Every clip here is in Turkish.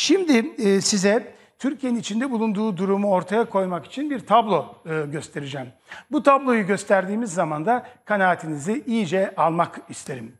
Şimdi e, size Türkiye'nin içinde bulunduğu durumu ortaya koymak için bir tablo e, göstereceğim. Bu tabloyu gösterdiğimiz zaman da kanaatinizi iyice almak isterim.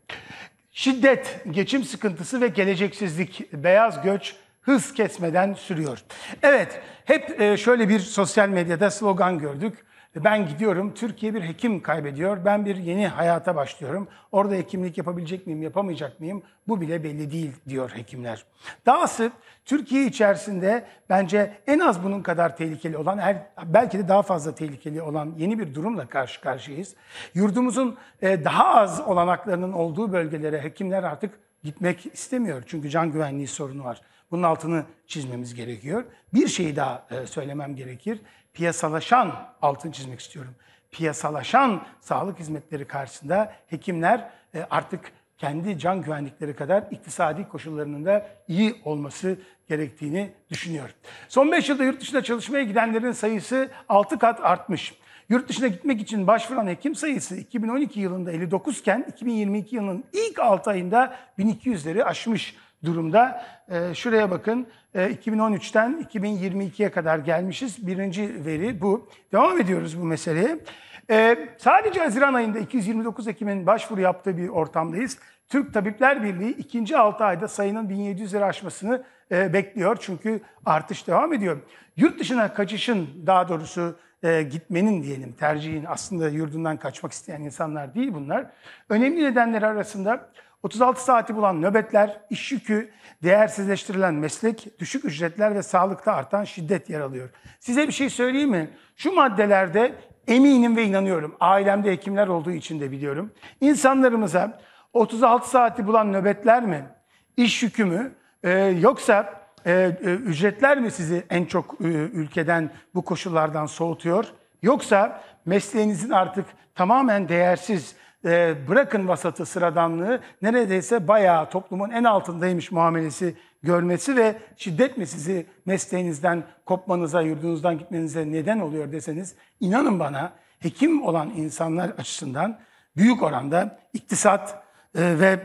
Şiddet, geçim sıkıntısı ve geleceksizlik, beyaz göç, hız kesmeden sürüyor. Evet, hep e, şöyle bir sosyal medyada slogan gördük. Ben gidiyorum, Türkiye bir hekim kaybediyor, ben bir yeni hayata başlıyorum. Orada hekimlik yapabilecek miyim, yapamayacak mıyım? Bu bile belli değil diyor hekimler. Dahası Türkiye içerisinde bence en az bunun kadar tehlikeli olan, er, belki de daha fazla tehlikeli olan yeni bir durumla karşı karşıyayız. Yurdumuzun e, daha az olanaklarının olduğu bölgelere hekimler artık gitmek istemiyor. Çünkü can güvenliği sorunu var. Bunun altını çizmemiz gerekiyor. Bir şey daha e, söylemem gerekir. Piyasalaşan, altını çizmek istiyorum. Piyasalaşan sağlık hizmetleri karşısında hekimler e, artık kendi can güvenlikleri kadar iktisadi koşullarının da iyi olması gerektiğini düşünüyor. Son 5 yılda yurt dışına çalışmaya gidenlerin sayısı 6 kat artmış. Yurt dışına gitmek için başvuran hekim sayısı 2012 yılında 59 iken 2022 yılının ilk 6 ayında 1200'leri aşmış durumda. E, şuraya bakın e, 2013'ten 2022'ye kadar gelmişiz. Birinci veri bu. Devam ediyoruz bu meseleye. E, sadece Haziran ayında 229 Ekim'in başvuru yaptığı bir ortamdayız. Türk Tabipler Birliği ikinci 6 ayda sayının 1700'leri aşmasını e, bekliyor. Çünkü artış devam ediyor. Yurt dışına kaçışın daha doğrusu e, gitmenin diyelim tercihin aslında yurdundan kaçmak isteyen insanlar değil bunlar. Önemli nedenleri arasında 36 saati bulan nöbetler, iş yükü, değersizleştirilen meslek, düşük ücretler ve sağlıkta artan şiddet yer alıyor. Size bir şey söyleyeyim mi? Şu maddelerde eminim ve inanıyorum. Ailemde hekimler olduğu için de biliyorum. İnsanlarımıza 36 saati bulan nöbetler mi, iş yükü mü, e, yoksa e, e, ücretler mi sizi en çok e, ülkeden bu koşullardan soğutuyor? Yoksa mesleğinizin artık tamamen değersiz, e, bırakın vasatı sıradanlığı neredeyse bayağı toplumun en altındaymış muamelesi görmesi ve şiddet mi sizi mesleğinizden kopmanıza, yurdunuzdan gitmenize neden oluyor deseniz inanın bana hekim olan insanlar açısından büyük oranda iktisat e, ve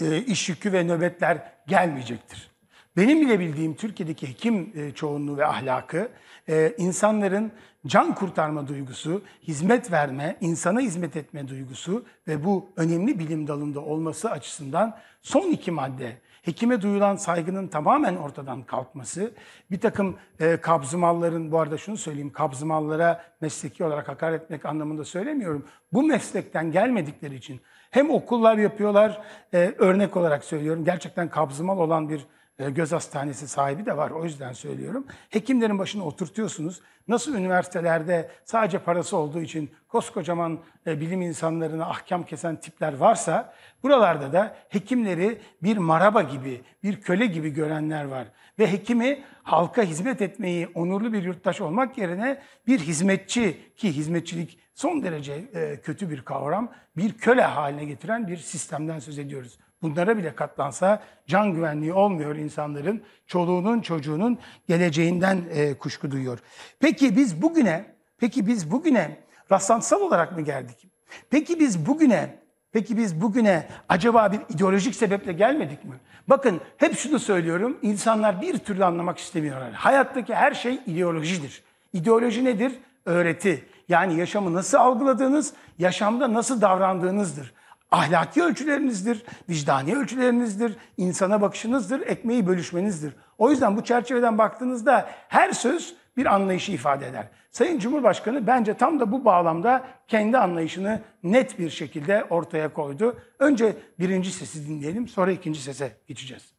e, iş yükü ve nöbetler gelmeyecektir. Benim bile bildiğim Türkiye'deki hekim e, çoğunluğu ve ahlakı, e, insanların can kurtarma duygusu, hizmet verme, insana hizmet etme duygusu ve bu önemli bilim dalında olması açısından son iki madde hekime duyulan saygının tamamen ortadan kalkması, bir takım e, kabzımalların, bu arada şunu söyleyeyim, kabzımallara mesleki olarak hakaret etmek anlamında söylemiyorum. Bu meslekten gelmedikleri için hem okullar yapıyorlar, e, örnek olarak söylüyorum, gerçekten kabzımal olan bir e, göz hastanesi sahibi de var o yüzden söylüyorum. Hekimlerin başına oturtuyorsunuz. Nasıl üniversitelerde sadece parası olduğu için koskocaman e, bilim insanlarına ahkam kesen tipler varsa buralarda da hekimleri bir maraba gibi, bir köle gibi görenler var. Ve hekimi halka hizmet etmeyi onurlu bir yurttaş olmak yerine bir hizmetçi ki hizmetçilik son derece e, kötü bir kavram, bir köle haline getiren bir sistemden söz ediyoruz. Bunlara bile katlansa can güvenliği olmuyor insanların, çoluğunun, çocuğunun geleceğinden e, kuşku duyuyor. Peki biz bugüne, peki biz bugüne rastlantısal olarak mı geldik? Peki biz bugüne, peki biz bugüne acaba bir ideolojik sebeple gelmedik mi? Bakın hep şunu söylüyorum, insanlar bir türlü anlamak istemiyorlar. Hayattaki her şey ideolojidir. İdeoloji nedir? Öğreti. Yani yaşamı nasıl algıladığınız, yaşamda nasıl davrandığınızdır. Ahlaki ölçülerinizdir, vicdani ölçülerinizdir, insana bakışınızdır, ekmeği bölüşmenizdir. O yüzden bu çerçeveden baktığınızda her söz bir anlayışı ifade eder. Sayın Cumhurbaşkanı bence tam da bu bağlamda kendi anlayışını net bir şekilde ortaya koydu. Önce birinci sesi dinleyelim, sonra ikinci sese geçeceğiz.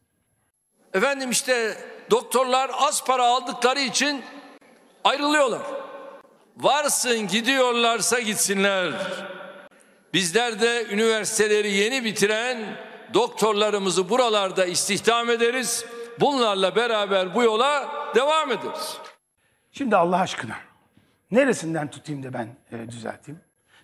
Efendim işte doktorlar az para aldıkları için ayrılıyorlar varsın gidiyorlarsa gitsinler. Bizler de üniversiteleri yeni bitiren doktorlarımızı buralarda istihdam ederiz. Bunlarla beraber bu yola devam ederiz. Şimdi Allah aşkına neresinden tutayım da ben e, düzelteyim?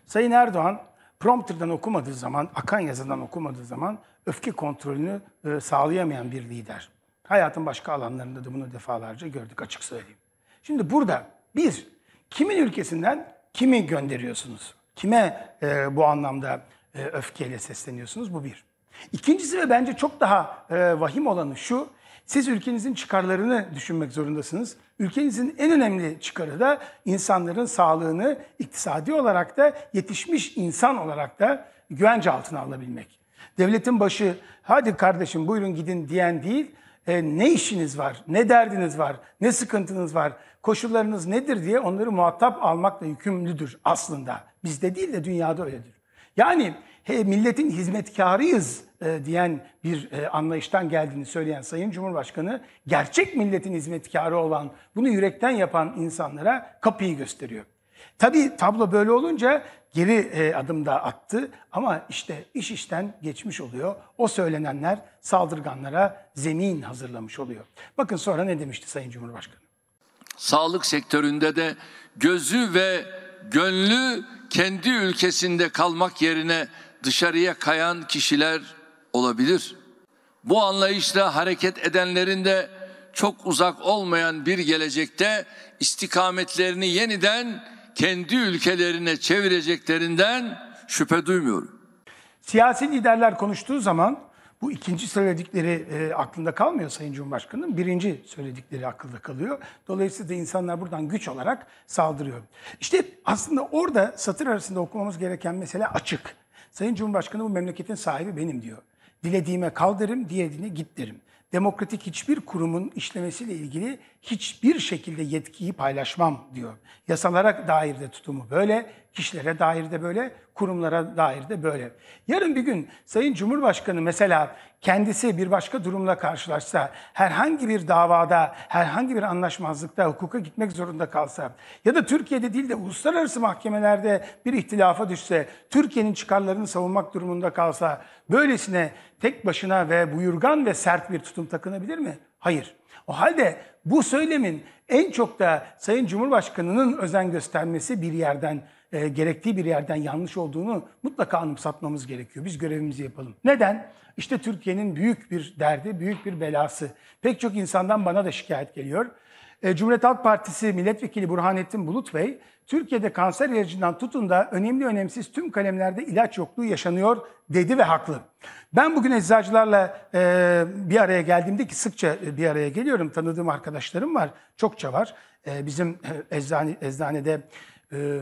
Sayın Erdoğan prompterden okumadığı zaman, akan yazıdan okumadığı zaman öfke kontrolünü e, sağlayamayan bir lider. Hayatın başka alanlarında da bunu defalarca gördük açık söyleyeyim. Şimdi burada bir, Kimin ülkesinden kimi gönderiyorsunuz? Kime e, bu anlamda e, öfkeyle sesleniyorsunuz? Bu bir. İkincisi ve bence çok daha e, vahim olanı şu. Siz ülkenizin çıkarlarını düşünmek zorundasınız. Ülkenizin en önemli çıkarı da insanların sağlığını iktisadi olarak da yetişmiş insan olarak da güvence altına alabilmek. Devletin başı hadi kardeşim buyurun gidin diyen değil, e, ne işiniz var, ne derdiniz var, ne sıkıntınız var, koşullarınız nedir diye onları muhatap almakla yükümlüdür aslında. Bizde değil de dünyada öyledir. Yani he, milletin hizmetkarıyız e, diyen bir e, anlayıştan geldiğini söyleyen Sayın Cumhurbaşkanı gerçek milletin hizmetkarı olan, bunu yürekten yapan insanlara kapıyı gösteriyor. Tabii tablo böyle olunca geri e, adım da attı ama işte iş işten geçmiş oluyor. O söylenenler saldırganlara zemin hazırlamış oluyor. Bakın sonra ne demişti Sayın Cumhurbaşkanı? sağlık sektöründe de gözü ve gönlü kendi ülkesinde kalmak yerine dışarıya kayan kişiler olabilir. Bu anlayışla hareket edenlerin de çok uzak olmayan bir gelecekte istikametlerini yeniden kendi ülkelerine çevireceklerinden şüphe duymuyorum. Siyasi liderler konuştuğu zaman bu ikinci söyledikleri e, aklında kalmıyor Sayın Cumhurbaşkanı'nın. Birinci söyledikleri akılda kalıyor. Dolayısıyla insanlar buradan güç olarak saldırıyor. İşte aslında orada satır arasında okumamız gereken mesele açık. Sayın Cumhurbaşkanı bu memleketin sahibi benim diyor. Dilediğime kal derim, dilediğine git derim demokratik hiçbir kurumun işlemesiyle ilgili hiçbir şekilde yetkiyi paylaşmam diyor. Yasalara dair de tutumu böyle, kişilere dair de böyle, kurumlara dair de böyle. Yarın bir gün Sayın Cumhurbaşkanı mesela kendisi bir başka durumla karşılaşsa, herhangi bir davada, herhangi bir anlaşmazlıkta hukuka gitmek zorunda kalsa ya da Türkiye'de değil de uluslararası mahkemelerde bir ihtilafa düşse, Türkiye'nin çıkarlarını savunmak durumunda kalsa, böylesine tek başına ve buyurgan ve sert bir tutum takınabilir mi? Hayır. O halde bu söylemin en çok da Sayın Cumhurbaşkanı'nın özen göstermesi bir yerden, e, gerektiği bir yerden yanlış olduğunu mutlaka anımsatmamız gerekiyor. Biz görevimizi yapalım. Neden? İşte Türkiye'nin büyük bir derdi, büyük bir belası. Pek çok insandan bana da şikayet geliyor. E, Cumhuriyet Halk Partisi Milletvekili Burhanettin Bulut Bey, Türkiye'de kanser ilacından tutun da önemli önemsiz tüm kalemlerde ilaç yokluğu yaşanıyor dedi ve haklı. Ben bugün eczacılarla e, bir araya geldiğimde ki sıkça e, bir araya geliyorum. Tanıdığım arkadaşlarım var. Çokça var. E, bizim e, eczane, eczanede e,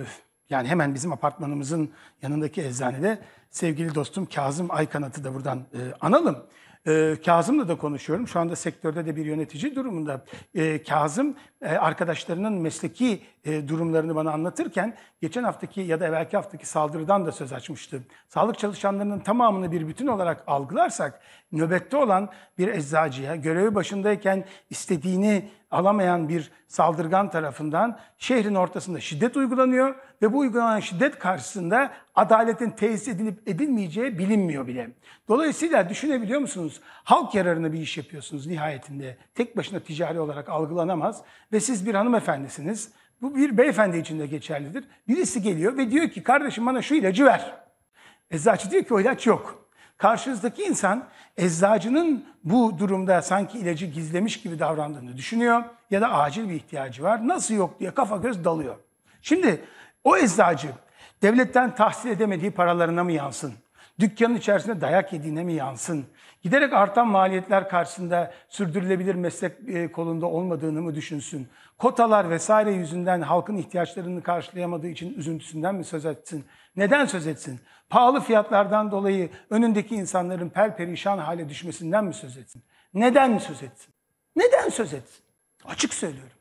yani hemen bizim apartmanımızın yanındaki eczanede sevgili dostum Kazım Aykanat'ı da buradan e, analım. Ee, Kazım'la da konuşuyorum. Şu anda sektörde de bir yönetici durumunda. Ee, Kazım e, arkadaşlarının mesleki e, durumlarını bana anlatırken geçen haftaki ya da evvelki haftaki saldırıdan da söz açmıştı. Sağlık çalışanlarının tamamını bir bütün olarak algılarsak nöbette olan bir eczacıya görevi başındayken istediğini alamayan bir saldırgan tarafından şehrin ortasında şiddet uygulanıyor ve bu uygulanan şiddet karşısında adaletin tesis edilip edilmeyeceği bilinmiyor bile. Dolayısıyla düşünebiliyor musunuz? Halk yararına bir iş yapıyorsunuz nihayetinde. Tek başına ticari olarak algılanamaz ve siz bir hanımefendisiniz. Bu bir beyefendi için de geçerlidir. Birisi geliyor ve diyor ki kardeşim bana şu ilacı ver. Eczacı diyor ki o ilaç yok. Karşınızdaki insan eczacının bu durumda sanki ilacı gizlemiş gibi davrandığını düşünüyor ya da acil bir ihtiyacı var. Nasıl yok diye kafa göz dalıyor. Şimdi o eczacı devletten tahsil edemediği paralarına mı yansın? Dükkanın içerisinde dayak yediğine mi yansın? Giderek artan maliyetler karşısında sürdürülebilir meslek e, kolunda olmadığını mı düşünsün? Kotalar vesaire yüzünden halkın ihtiyaçlarını karşılayamadığı için üzüntüsünden mi söz etsin? Neden söz etsin? Pahalı fiyatlardan dolayı önündeki insanların per perişan hale düşmesinden mi söz etsin? Neden mi söz etsin? Neden söz etsin? Açık söylüyorum.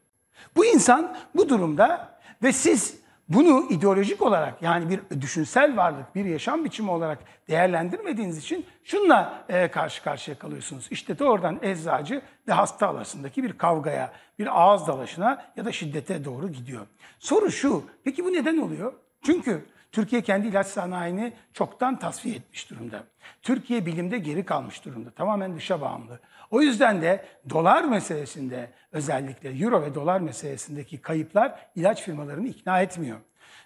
Bu insan bu durumda ve siz bunu ideolojik olarak yani bir düşünsel varlık, bir yaşam biçimi olarak değerlendirmediğiniz için şunla e, karşı karşıya kalıyorsunuz. İşte de oradan eczacı ve hasta arasındaki bir kavgaya, bir ağız dalaşına ya da şiddete doğru gidiyor. Soru şu, peki bu neden oluyor? Çünkü Türkiye kendi ilaç sanayini çoktan tasfiye etmiş durumda. Türkiye bilimde geri kalmış durumda. Tamamen dışa bağımlı. O yüzden de dolar meselesinde özellikle euro ve dolar meselesindeki kayıplar ilaç firmalarını ikna etmiyor.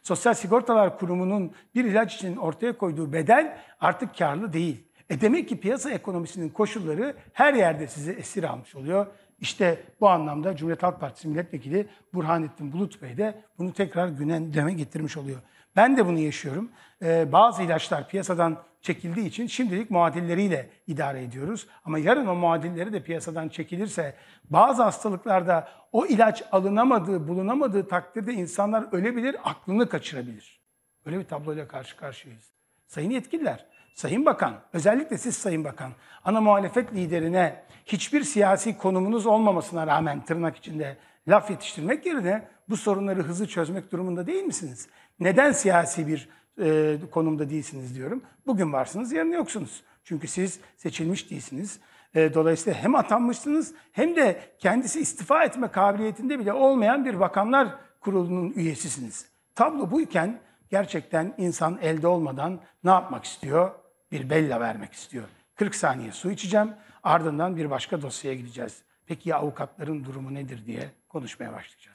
Sosyal Sigortalar Kurumu'nun bir ilaç için ortaya koyduğu bedel artık karlı değil. E demek ki piyasa ekonomisinin koşulları her yerde sizi esir almış oluyor işte bu anlamda Cumhuriyet Halk Partisi Milletvekili Burhanettin Bulut Bey de bunu tekrar gündeme getirmiş oluyor. Ben de bunu yaşıyorum. Ee, bazı ilaçlar piyasadan çekildiği için şimdilik muadilleriyle idare ediyoruz. Ama yarın o muadilleri de piyasadan çekilirse bazı hastalıklarda o ilaç alınamadığı, bulunamadığı takdirde insanlar ölebilir, aklını kaçırabilir. Böyle bir tabloyla karşı karşıyayız. Sayın yetkililer, Sayın Bakan, özellikle siz Sayın Bakan, ana muhalefet liderine hiçbir siyasi konumunuz olmamasına rağmen tırnak içinde laf yetiştirmek yerine bu sorunları hızlı çözmek durumunda değil misiniz? Neden siyasi bir e, konumda değilsiniz diyorum. Bugün varsınız, yarın yoksunuz. Çünkü siz seçilmiş değilsiniz. E, dolayısıyla hem atanmışsınız hem de kendisi istifa etme kabiliyetinde bile olmayan bir bakanlar kurulunun üyesisiniz. Tablo buyken gerçekten insan elde olmadan ne yapmak istiyor? Bir bella vermek istiyor. 40 saniye su içeceğim ardından bir başka dosyaya gideceğiz. Peki ya avukatların durumu nedir diye konuşmaya başlayacağız.